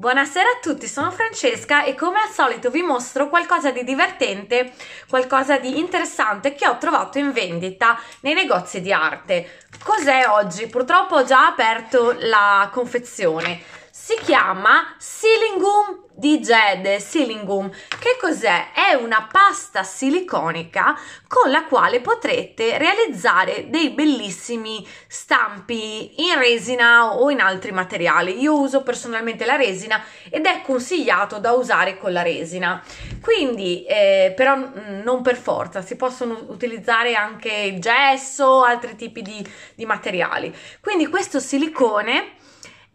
Buonasera a tutti, sono Francesca e come al solito vi mostro qualcosa di divertente, qualcosa di interessante che ho trovato in vendita nei negozi di arte. Cos'è oggi? Purtroppo ho già aperto la confezione, si chiama Silingum di Jede Silingum. Che cos'è? È una pasta siliconica con la quale potrete realizzare dei bellissimi stampi in resina o in altri materiali. Io uso personalmente la resina ed è consigliato da usare con la resina. Quindi, eh, però mm, non per forza, si possono utilizzare anche gesso, altri tipi di, di materiali. Quindi questo silicone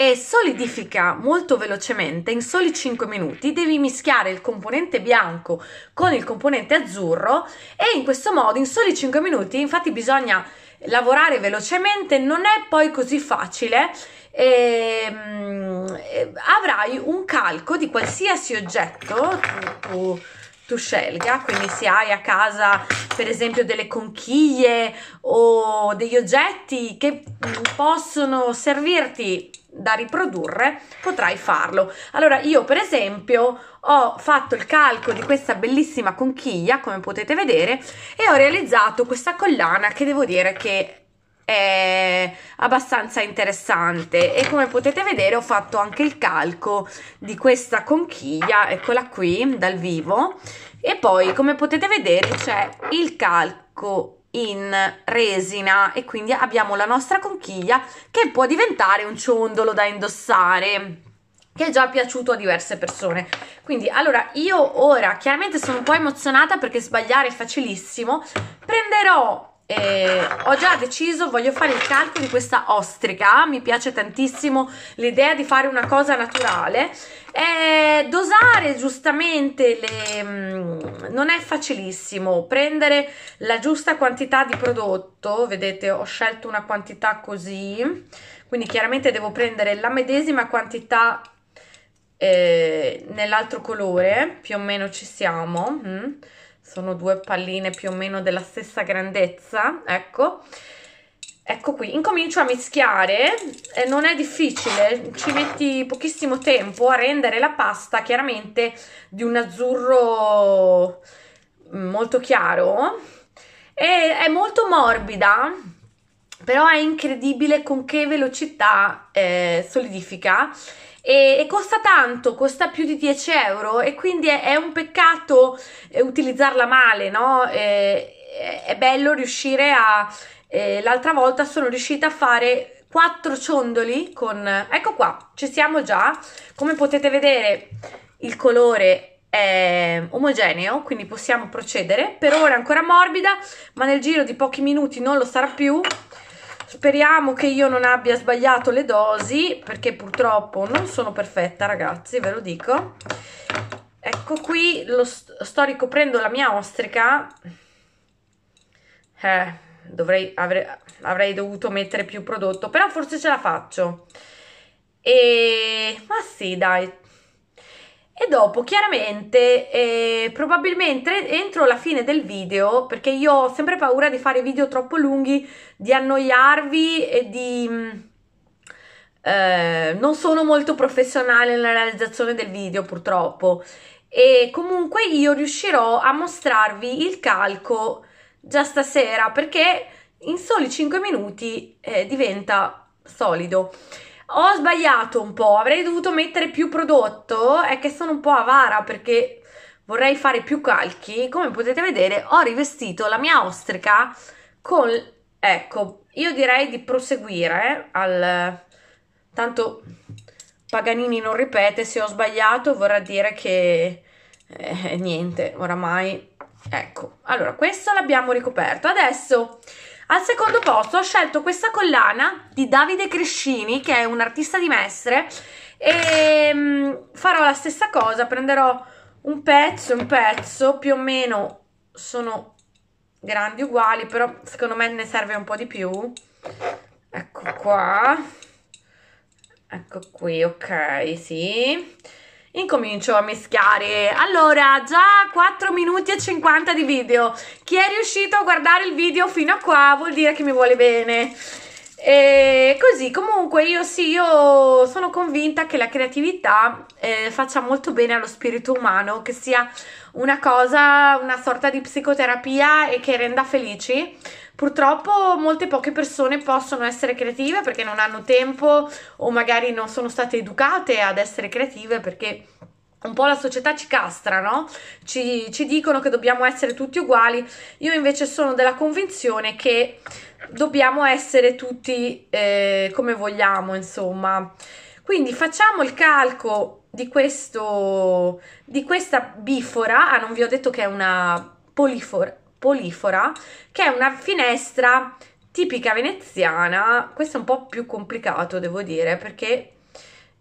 e solidifica molto velocemente in soli 5 minuti. Devi mischiare il componente bianco con il componente azzurro e in questo modo in soli 5 minuti infatti bisogna lavorare velocemente, non è poi così facile. E, um, eh, avrai un calco di qualsiasi oggetto tu, tu, tu scelga, quindi se hai a casa per esempio delle conchiglie o degli oggetti che mm, possono servirti da riprodurre, potrai farlo. Allora, io per esempio ho fatto il calco di questa bellissima conchiglia, come potete vedere, e ho realizzato questa collana che devo dire che è abbastanza interessante e come potete vedere ho fatto anche il calco di questa conchiglia, eccola qui dal vivo e poi come potete vedere c'è il calco in resina e quindi abbiamo la nostra conchiglia che può diventare un ciondolo da indossare che è già piaciuto a diverse persone quindi allora io ora chiaramente sono un po' emozionata perché sbagliare è facilissimo prenderò eh, ho già deciso, voglio fare il calco di questa ostrica, mi piace tantissimo l'idea di fare una cosa naturale. Eh, dosare giustamente le, mh, mm, non è facilissimo, prendere la giusta quantità di prodotto, vedete ho scelto una quantità così, quindi chiaramente devo prendere la medesima quantità eh, nell'altro colore, più o meno ci siamo. Mh mm sono due palline più o meno della stessa grandezza, ecco, ecco qui, incomincio a mischiare, eh, non è difficile, ci metti pochissimo tempo a rendere la pasta chiaramente di un azzurro mm, molto chiaro, e è molto morbida, però è incredibile con che velocità eh, solidifica e, e, costa tanto, costa più di 10 euro e quindi è, è un peccato eh, utilizzarla male, no? E, eh, è bello riuscire a... Eh, l'altra volta sono riuscita a fare quattro ciondoli con... Ecco qua, ci siamo già. Come potete vedere il colore è omogeneo, quindi possiamo procedere. Per ora è ancora morbida, ma nel giro di pochi minuti non lo sarà più. Speriamo che io non abbia sbagliato le dosi, perché purtroppo non sono perfetta, ragazzi, ve lo dico. Ecco qui, lo st sto ricoprendo la mia ostrica. Eh, dovrei, avrei, avrei dovuto mettere più prodotto, però forse ce la faccio. E... Ma sì, dai, e dopo, chiaramente, eh, probabilmente entro la fine del video, perché io ho sempre paura di fare video troppo lunghi, di annoiarvi e di... Mm, eh, non sono molto professionale nella realizzazione del video, purtroppo. E comunque io riuscirò a mostrarvi il calco già stasera, perché in soli 5 minuti eh, diventa solido. Ho sbagliato un po', avrei dovuto mettere più prodotto, è che sono un po' avara perché vorrei fare più calchi. Come potete vedere ho rivestito la mia ostrica con... Ecco, io direi di proseguire al... Tanto Paganini non ripete, se ho sbagliato vorrà dire che... Eh, niente, oramai... Ecco, allora questo l'abbiamo ricoperto. Adesso al secondo posto ho scelto questa collana di Davide Crescini, che è un artista di Mestre, e ehm, farò la stessa cosa, prenderò un pezzo, un pezzo, più o meno sono grandi uguali, però secondo me ne serve un po' di più. Ecco qua, ecco qui, ok, sì incomincio a mischiare. Allora, già 4 minuti e 50 di video. Chi è riuscito a guardare il video fino a qua vuol dire che mi vuole bene. E così, comunque, io sì, io sono convinta che la creatività eh, faccia molto bene allo spirito umano, che sia una cosa, una sorta di psicoterapia e che renda felici Purtroppo molte poche persone possono essere creative perché non hanno tempo o magari non sono state educate ad essere creative perché un po' la società ci castra, no? Ci, ci, dicono che dobbiamo essere tutti uguali. Io invece sono della convinzione che dobbiamo essere tutti eh, come vogliamo, insomma. Quindi facciamo il calco di, questo, di questa bifora. Ah, non vi ho detto che è una polifora polifora, che è una finestra tipica veneziana. Questo è un po' più complicato, devo dire, perché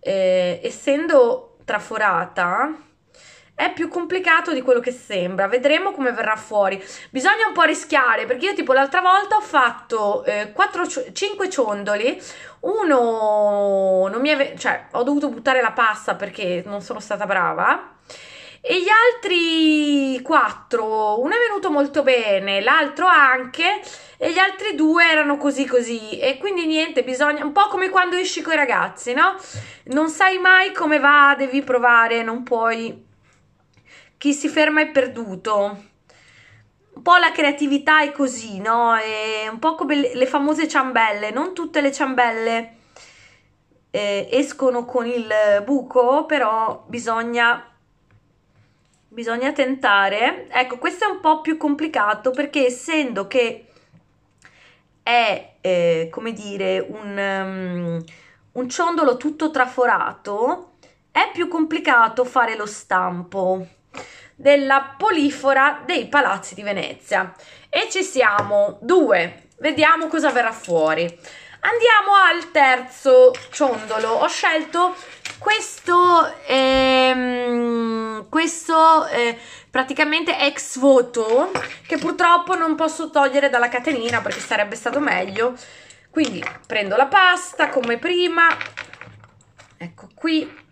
eh, essendo traforata è più complicato di quello che sembra. Vedremo come verrà fuori. Bisogna un po' rischiare, perché io tipo l'altra volta ho fatto eh, 4, 5 ciondoli, uno non mi è cioè ho dovuto buttare la pasta perché non sono stata brava e gli altri 4, uno è venuto molto bene, l'altro anche, e gli altri due erano così così. E quindi niente, bisogna, un po' come quando esci con i ragazzi, no? Non sai mai come va, devi provare, non puoi... Chi si ferma è perduto. Un po' la creatività è così, no? È un po' come le famose ciambelle, non tutte le ciambelle... Eh, escono con il buco, però bisogna bisogna tentare. Ecco, questo è un po' più complicato perché essendo che è, eh, come dire, un, um, un ciondolo tutto traforato, è più complicato fare lo stampo della polifora dei palazzi di Venezia. E ci siamo, due, vediamo cosa verrà fuori. Andiamo al terzo ciondolo, ho scelto questo... Eh, eh, praticamente ex voto che purtroppo non posso togliere dalla catenina perché sarebbe stato meglio. Quindi prendo la pasta come prima, ecco qui.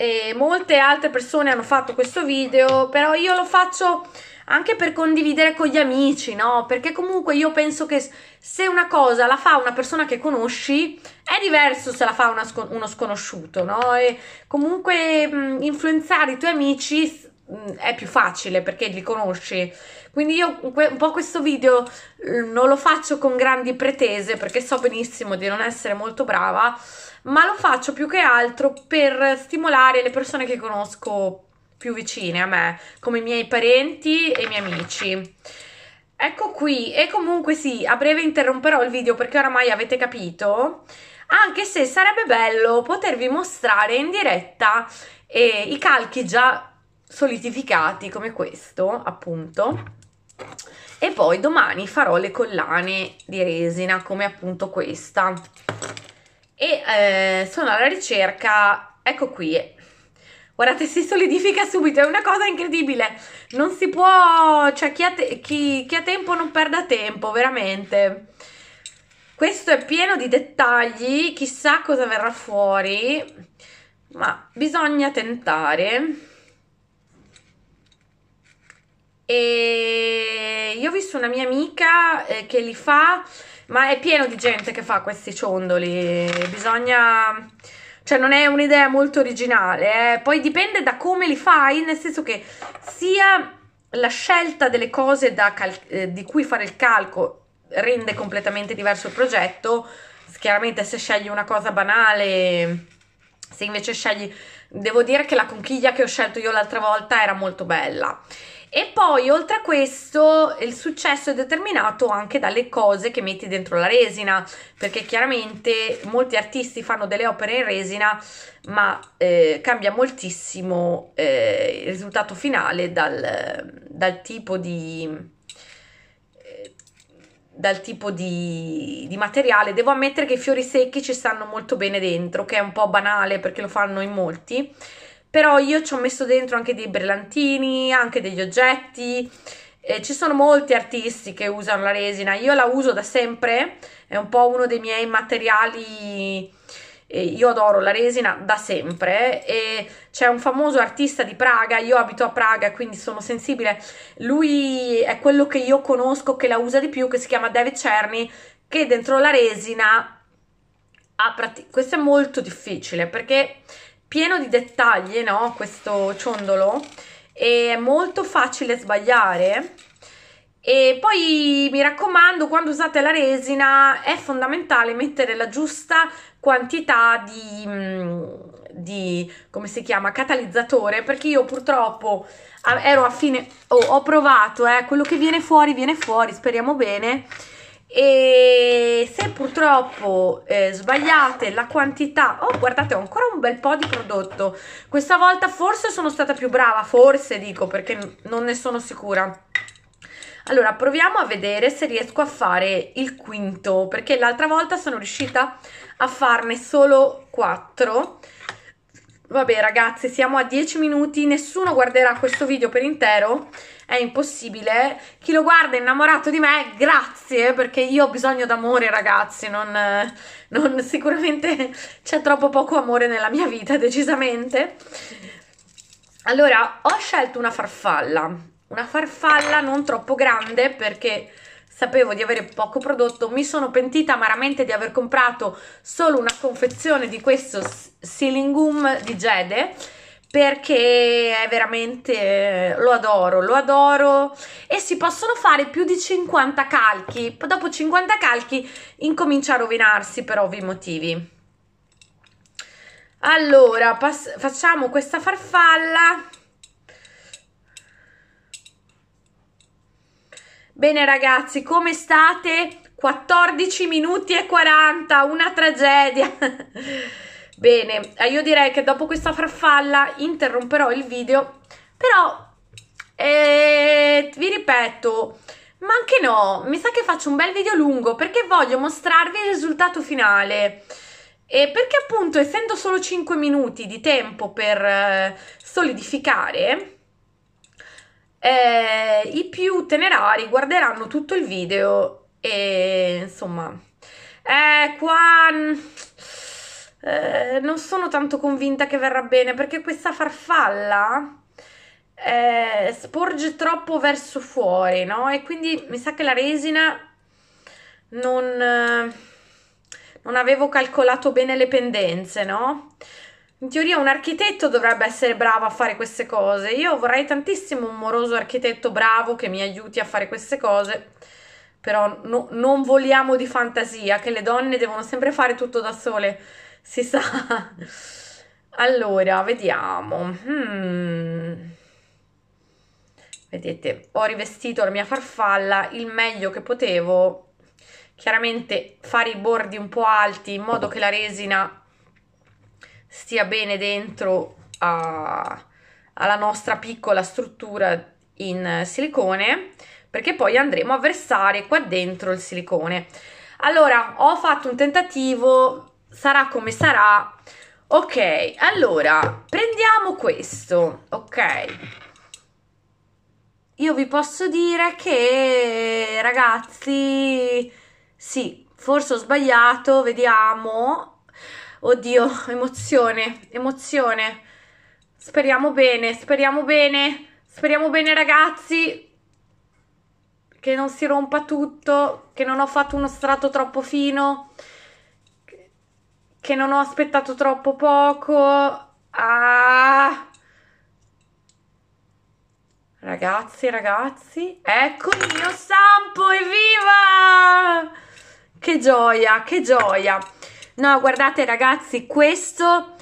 E molte altre persone hanno fatto questo video, però io lo faccio anche per condividere con gli amici, no? Perché comunque io penso che se una cosa la fa una persona che conosci, è diverso se la fa una, uno sconosciuto, no? E comunque mh, influenzare i tuoi amici è più facile perché li conosci. Quindi io un po' questo video non lo faccio con grandi pretese perché so benissimo di non essere molto brava, ma lo faccio più che altro per stimolare le persone che conosco più vicine a me, come i miei parenti e i miei amici. Ecco qui, e comunque sì, a breve interromperò il video perché oramai avete capito, anche se sarebbe bello potervi mostrare in diretta eh, i calchi già solidificati come questo, appunto. E poi domani farò le collane di resina come appunto questa. E eh, sono alla ricerca, ecco qui, Guardate, si solidifica subito, è una cosa incredibile. Non si può, cioè chi ha, te, chi, chi ha tempo non perda tempo, veramente. Questo è pieno di dettagli, chissà cosa verrà fuori, ma bisogna tentare. E io ho visto una mia amica eh, che li fa, ma è pieno di gente che fa questi ciondoli, bisogna cioè non è un'idea molto originale, eh. poi dipende da come li fai, nel senso che sia la scelta delle cose cal- eh, di cui fare il calco rende completamente diverso il progetto, chiaramente se scegli una cosa banale, se invece scegli... Devo dire che la conchiglia che ho scelto io l'altra volta era molto bella. E poi oltre a questo il successo è determinato anche dalle cose che metti dentro la resina, perché chiaramente molti artisti fanno delle opere in resina, ma eh, cambia moltissimo eh, il risultato finale dal, dal tipo di eh, dal tipo di, di, materiale. Devo ammettere che i fiori secchi ci stanno molto bene dentro, che è un po' banale perché lo fanno in molti, però io ci ho messo dentro anche dei brillantini, anche degli oggetti. Eh, ci sono molti artisti che usano la resina, io la uso da sempre, è un po' uno dei miei materiali, eh, io adoro la resina da sempre e c'è un famoso artista di Praga, io abito a Praga quindi sono sensibile, lui è quello che io conosco che la usa di più, che si chiama David Cerny, che dentro la resina ha praticamente... questo è molto difficile perché pieno di dettagli, no? Questo ciondolo è molto facile sbagliare. E poi mi raccomando, quando usate la resina è fondamentale mettere la giusta quantità di, mm, di come si chiama, catalizzatore, perché io purtroppo ero a fine, oh, ho provato, eh, quello che viene fuori viene fuori, speriamo bene e se purtroppo eh, sbagliate la quantità oh guardate ho ancora un bel po' di prodotto questa volta forse sono stata più brava forse dico perché non ne sono sicura allora proviamo a vedere se riesco a fare il quinto perché l'altra volta sono riuscita a farne solo quattro Vabbè ragazze, siamo a 10 minuti, nessuno guarderà questo video per intero, è impossibile. Chi lo guarda è innamorato di me, grazie, perché io ho bisogno d'amore ragazzi, non, non, sicuramente c'è troppo poco amore nella mia vita, decisamente. Allora, ho scelto una farfalla, una farfalla non troppo grande perché sapevo di avere poco prodotto, mi sono pentita amaramente di aver comprato solo una confezione di questo Silingum di Jede perché è veramente eh, lo adoro, lo adoro e si possono fare più di 50 calchi. Dopo 50 calchi incomincia a rovinarsi per ovvi motivi. Allora, facciamo questa farfalla Bene ragazzi, come state? 14 minuti e 40, una tragedia. Bene, eh, io direi che dopo questa farfalla interromperò il video, però eh, vi ripeto, ma anche no, mi sa che faccio un bel video lungo perché voglio mostrarvi il risultato finale. E perché appunto, essendo solo 5 minuti di tempo per eh, solidificare, eh, i più tenerari guarderanno tutto il video e insomma, eh, qua mm, eh, non sono tanto convinta che verrà bene perché questa farfalla eh, sporge troppo verso fuori, no? E quindi mi sa che la resina non, eh, non avevo calcolato bene le pendenze, no? In teoria un architetto dovrebbe essere bravo a fare queste cose. Io vorrei tantissimo un moroso architetto bravo che mi aiuti a fare queste cose. Però no, non vogliamo di fantasia, che le donne devono sempre fare tutto da sole, si sa. Allora, vediamo. Hmm. Vedete, ho rivestito la mia farfalla il meglio che potevo. Chiaramente fare i bordi un po' alti in modo che la resina stia bene dentro a, alla nostra piccola struttura in silicone perché poi andremo a versare qua dentro il silicone. Allora, ho fatto un tentativo, sarà come sarà. Ok, allora, prendiamo questo, ok. Io vi posso dire che, ragazzi, sì, forse ho sbagliato, vediamo. Oddio, emozione, emozione. Speriamo bene, speriamo bene, speriamo bene ragazzi. Che non si rompa tutto, che non ho fatto uno strato troppo fino, che non ho aspettato troppo poco. Ah! Ragazzi, ragazzi, ecco il mio sampo, evviva! Che gioia, che gioia! No, guardate ragazzi, questo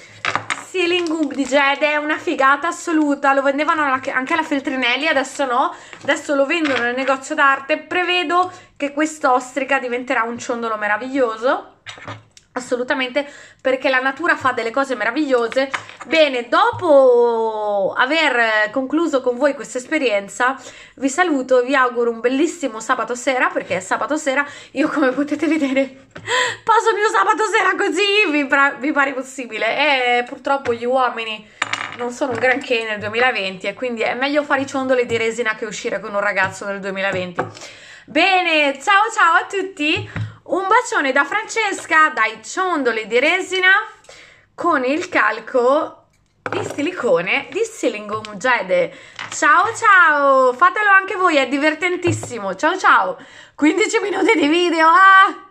Ceiling Goop di Jade è una figata assoluta, lo vendevano anche alla Feltrinelli, adesso no, adesso lo vendono nel negozio d'arte, prevedo che quest'ostrica diventerà un ciondolo meraviglioso. Assolutamente, perché la natura fa delle cose meravigliose. Bene, dopo aver concluso con voi questa esperienza, vi saluto, vi auguro un bellissimo sabato sera, perché è sabato sera, io come potete vedere passo il mio sabato sera così, vi, vi pare possibile. E purtroppo gli uomini non sono un granché nel 2020 e quindi è meglio fare i ciondoli di resina che uscire con un ragazzo nel 2020. Bene, ciao ciao a tutti! Un bacione da Francesca dai ciondoli di resina con il calco di silicone di Silingum Gede. Ciao ciao, fatelo anche voi, è divertentissimo. Ciao ciao. 15 minuti di video. Ah!